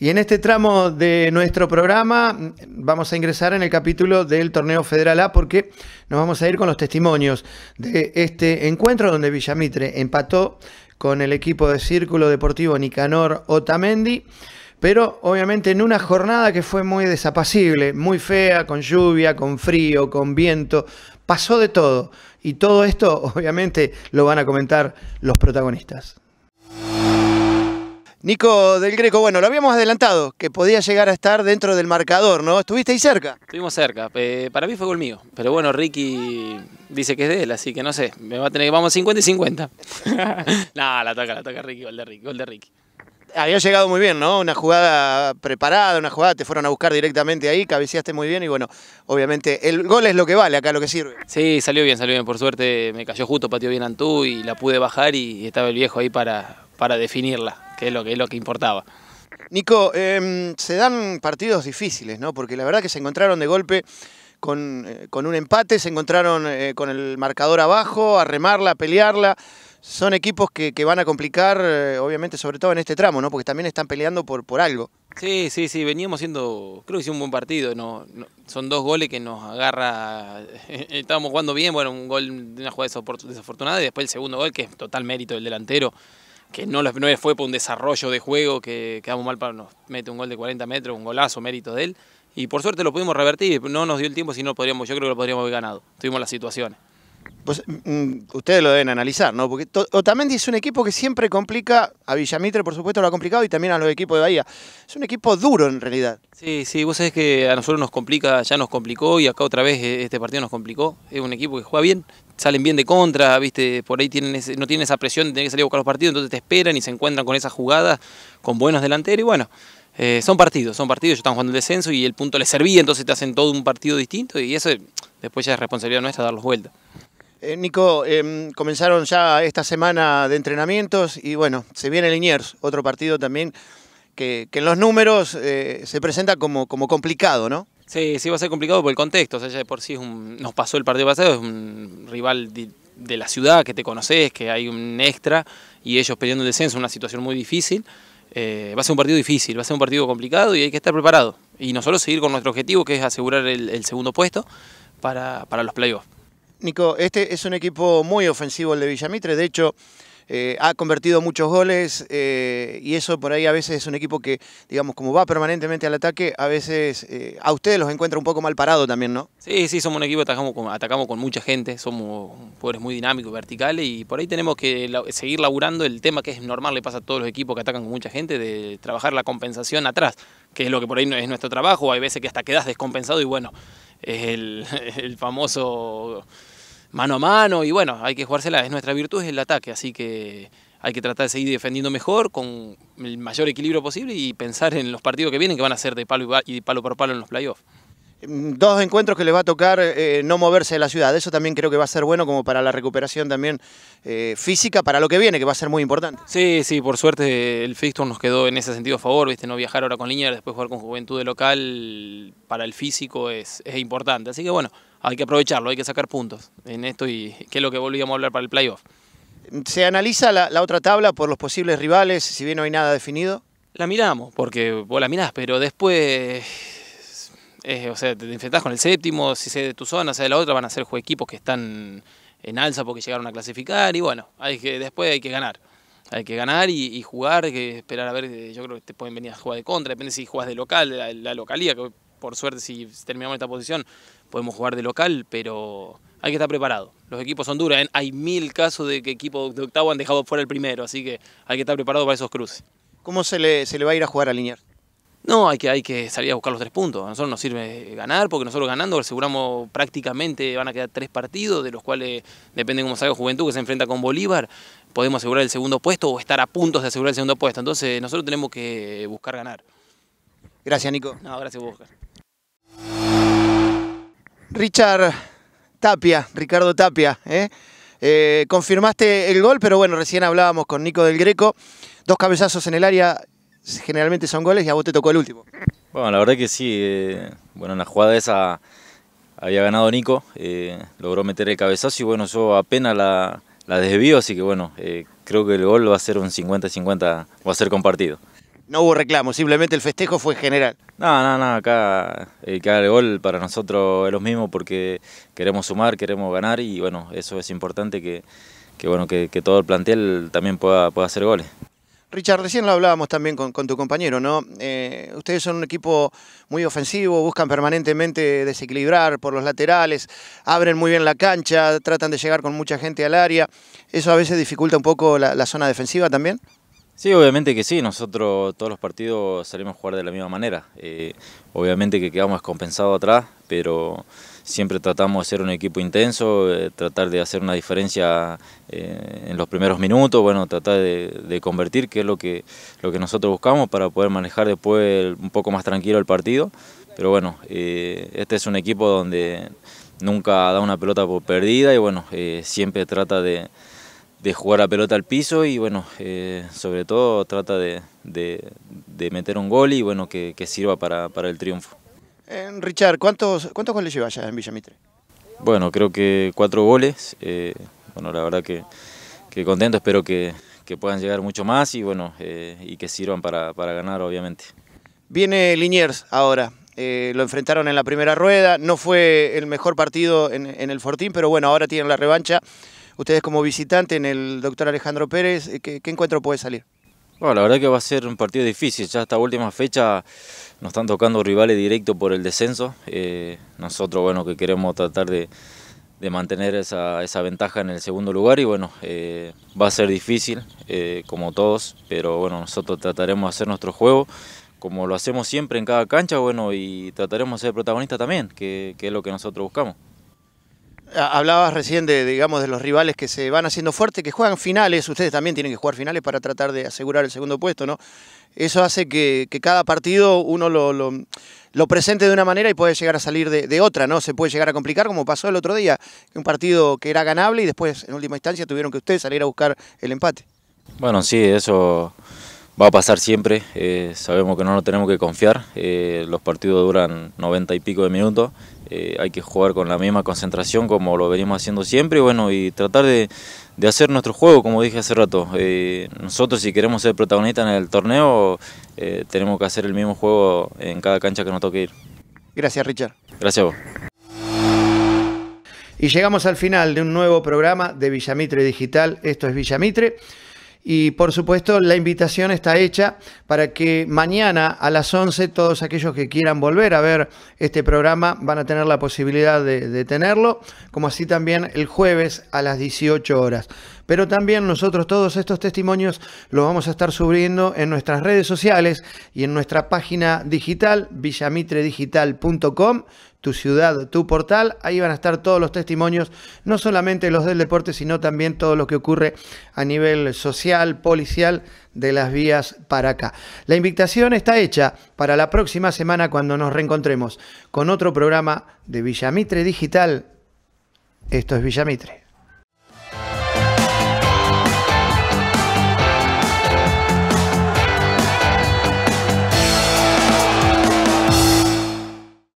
Y en este tramo de nuestro programa vamos a ingresar en el capítulo del Torneo Federal A porque nos vamos a ir con los testimonios de este encuentro donde Villamitre empató con el equipo de Círculo Deportivo Nicanor Otamendi, pero obviamente en una jornada que fue muy desapacible, muy fea, con lluvia, con frío, con viento, pasó de todo. Y todo esto obviamente lo van a comentar los protagonistas. Nico del Greco, bueno, lo habíamos adelantado, que podía llegar a estar dentro del marcador, ¿no? ¿Estuviste ahí cerca? Estuvimos cerca, eh, para mí fue gol mío, pero bueno, Ricky dice que es de él, así que no sé, me va a tener que vamos 50 y 50. no, la toca, la toca Ricky, gol de Ricky, gol de Ricky. Había llegado muy bien, ¿no? Una jugada preparada, una jugada, te fueron a buscar directamente ahí, cabeceaste muy bien y bueno, obviamente el gol es lo que vale acá, lo que sirve. Sí, salió bien, salió bien, por suerte me cayó justo, pateó bien Antú y la pude bajar y estaba el viejo ahí para, para definirla que es lo que, importaba. Nico, em, se dan partidos difíciles, ¿no? Porque la verdad que se encontraron de golpe con, eh, con un empate, se encontraron eh, con el marcador abajo, a remarla, a pelearla. Son equipos que, van a complicar, eh, obviamente, sobre todo en este tramo, ¿no? Porque también están peleando por, por algo. Sí, sí, sí, veníamos siendo, creo que hicimos un buen partido, son dos goles que nos agarra, estábamos jugando bien, bueno, un gol de una jugada desafortunada y después el segundo gol que es total mérito del delantero, que no, no fue por un desarrollo de juego, que quedamos mal para nos mete un gol de 40 metros, un golazo, mérito de él. Y por suerte lo pudimos revertir, no nos dio el tiempo, si podríamos, yo creo que lo podríamos haber ganado. Tuvimos las situaciones. Pues mm, mm, ustedes lo deben analizar, ¿no? Porque Otamendi es un equipo que siempre complica, a Villamitre por supuesto lo ha complicado y también a los equipos de Bahía. Es un equipo duro en realidad. Sí, sí, vos sabés que a nosotros nos complica, ya nos complicó y acá otra vez eh, este partido nos complicó. Es un equipo que juega bien, salen bien de contra, ¿viste? Por ahí no tienen esa presión de tener que salir a buscar los partidos, entonces te esperan y se encuentran con esa jugada con buenos delanteros y bueno. Eh, son partidos, son partidos, ellos están jugando el descenso y el punto les servía, entonces te hacen todo un partido distinto y eso después ya es responsabilidad nuestra darlos vuelta. Eh, Nico, em, comenzaron ya esta semana de entrenamientos y bueno, se viene el Iniers, otro partido también que, en los números eh, se presenta como, complicado, ¿no? Sí, sí va a ser complicado por el contexto, o sea, ya de por sí nos pasó el partido pasado, es un rival de, la ciudad que te conoces, que hay un extra y ellos pidiendo el descenso, una situación muy difícil. Eh, va a ser un partido difícil, va a ser un partido complicado y hay que estar preparado. Y no nosotros seguir con nuestro objetivo, que es asegurar el, segundo puesto para, para los playoffs. Nico, este es un equipo muy ofensivo el de Villamitre, de hecho eh, ha convertido muchos goles eh, y eso por ahí a veces es un equipo que, digamos, como va permanentemente al ataque, a veces eh, a ustedes los encuentra un poco mal parado también, ¿no? Sí, sí, somos un equipo, atacamos atacamos con mucha gente, somos jugadores muy dinámicos, verticales y por ahí tenemos que seguir laburando el tema que es normal, le pasa a todos los equipos que atacan con mucha gente, de trabajar la compensación atrás, que es lo que por ahí es nuestro trabajo, hay veces que hasta quedas descompensado y bueno, es el famoso mano a mano y bueno, hay que jugársela, es nuestra virtud, el ataque, así que hay que tratar de seguir defendiendo mejor con el mayor equilibrio posible y pensar en los partidos que vienen que van a ser de palo y de palo por palo en los playoffs. Em, dos encuentros que le va a tocar eh, eh, no moverse de la ciudad. Eso también creo que va a ser bueno como para la recuperación también eh, física para lo que viene, que va a ser muy importante. Sí, sí, por suerte el fixture nos quedó en ese sentido a favor, ¿viste? No viajar ahora con línea, después jugar con Juventud de local para el físico es, es importante. Así que bueno, hay que aprovecharlo, hay que sacar puntos en esto y qué es lo que volvíamos a hablar para el playoff. ¿Se analiza la, otra tabla por los posibles rivales, si bien no hay nada definido? La miramos, porque vos la mirás, pero después, eh, o sea, te enfrentás con el séptimo, si se de tu zona, sea de la otra, van a ser equipos que están en alza porque llegaron a clasificar y bueno, hay que, después hay que ganar. Hay que ganar y, jugar, que esperar a ver, eh, yo creo que te pueden venir a jugar de contra, depende si juegas de local, la, la localía, que por suerte si terminamos esta posición podemos jugar de local, pero hay que estar preparado. Los equipos son duros, ¿eh? hay mil casos de que equipos de octavo han dejado fuera el primero, así que hay que estar preparado para esos cruces. ¿Cómo se le, se le va a ir a jugar a Liniers? No, hay que, hay que salir a buscar los tres puntos. A nosotros nos sirve ganar, porque nosotros ganando aseguramos prácticamente van a quedar tres partidos, de los cuales depende cómo salga Juventud, que se enfrenta con Bolívar, podemos asegurar el segundo puesto o estar a puntos de asegurar el segundo puesto. Entonces nosotros tenemos que buscar ganar. Gracias, Nico. No, gracias, Oscar. Richard Tapia, Ricardo Tapia, ¿eh? Eh, confirmaste el gol, pero bueno, recién hablábamos con Nico del Greco, dos cabezazos en el área generalmente son goles y a vos te tocó el último. Bueno, la verdad que sí, eh, bueno, en la jugada esa había ganado Nico, logró meter el cabezazo y bueno, yo apenas la, la desvío, así que bueno, creo que el gol va a ser un 50-50, va a ser compartido. No hubo reclamo, simplemente el festejo fue general. No, no, no, acá el gol para nosotros es lo mismo porque queremos sumar, queremos ganar y bueno, eso es importante que, bueno, que, todo el plantel también pueda, pueda hacer goles. Richard, recién lo hablábamos también con, tu compañero, ¿no? Eh, ustedes son un equipo muy ofensivo, buscan permanentemente desequilibrar por los laterales, abren muy bien la cancha, tratan de llegar con mucha gente al área. ¿Eso a veces dificulta un poco la zona defensiva también? Sí, obviamente que sí, nosotros todos los partidos salimos a jugar de la misma manera. Eh, obviamente que quedamos descompensados atrás, pero siempre tratamos de ser un equipo intenso, eh, tratar de hacer una diferencia eh, en los primeros minutos, bueno, tratar de, convertir, que es lo que, lo que nosotros buscamos para poder manejar después un poco más tranquilo el partido. Pero bueno, este es un equipo donde nunca da una pelota por perdida y bueno, siempre trata de de jugar a pelota al piso y bueno, eh, sobre todo trata de, meter un gol y bueno, que, sirva para, el triunfo. Eh, Richard, ¿cuántos, ¿cuántos goles lleva ya en Villamitre? Bueno, creo que cuatro goles. Eh, bueno, la verdad que, contento, espero que, puedan llegar mucho más y bueno, y que sirvan para, ganar, obviamente. Viene Liniers ahora. lo enfrentaron en la primera rueda, no fue el mejor partido en, en el Fortín, pero bueno, ahora tienen la revancha ustedes como visitante en el doctor Alejandro Pérez, eh, ¿qué, encuentro puede salir? Bueno, la verdad que va a ser un partido difícil. Ya esta última fecha nos están tocando rivales directos por el descenso. Eh, nosotros, bueno, que queremos tratar de, mantener esa, ventaja en el segundo lugar y bueno, eh, va a ser difícil, como todos, pero bueno, nosotros trataremos de hacer nuestro juego como lo hacemos siempre en cada cancha, bueno, y trataremos de ser protagonistas también, que es lo que nosotros buscamos. Ah, hablabas recién de, digamos, de los rivales que se van haciendo fuertes, que juegan finales, ustedes también tienen que jugar finales para tratar de asegurar el segundo puesto, ¿no? Eso hace que, cada partido uno lo, presente de una manera y puede llegar a salir de, otra, ¿no? Se puede llegar a complicar, como pasó el otro día, un partido que era ganable y después, en última instancia, tuvieron que ustedes salir a buscar el empate. Bueno, sí, eso va a pasar siempre, eh, sabemos que no lo tenemos que confiar, eh, los partidos duran 90 y pico de minutos, eh, hay que jugar con la misma concentración como lo venimos haciendo siempre y bueno, y tratar de, hacer nuestro juego, como dije hace rato. Eh, nosotros si queremos ser protagonistas en el torneo, eh, tenemos que hacer el mismo juego en cada cancha que nos toque ir. Gracias Richard. Gracias a vos. Y llegamos al final de un nuevo programa de Villamitre Digital. Esto es Villamitre. Y por supuesto, la invitación está hecha para que mañana a las 11 todos aquellos que quieran volver a ver este programa van a tener la posibilidad de, de tenerlo, como así también el jueves a las 18 horas. Pero también nosotros todos estos testimonios los vamos a estar subiendo en nuestras redes sociales y en nuestra página digital, villamitredigital.com tu ciudad, tu portal. Ahí van a estar todos los testimonios, no solamente los del deporte, sino también todo lo que ocurre a nivel social, policial, de las vías para acá. La invitación está hecha para la próxima semana cuando nos reencontremos con otro programa de Villamitre Digital. Esto es Villamitre.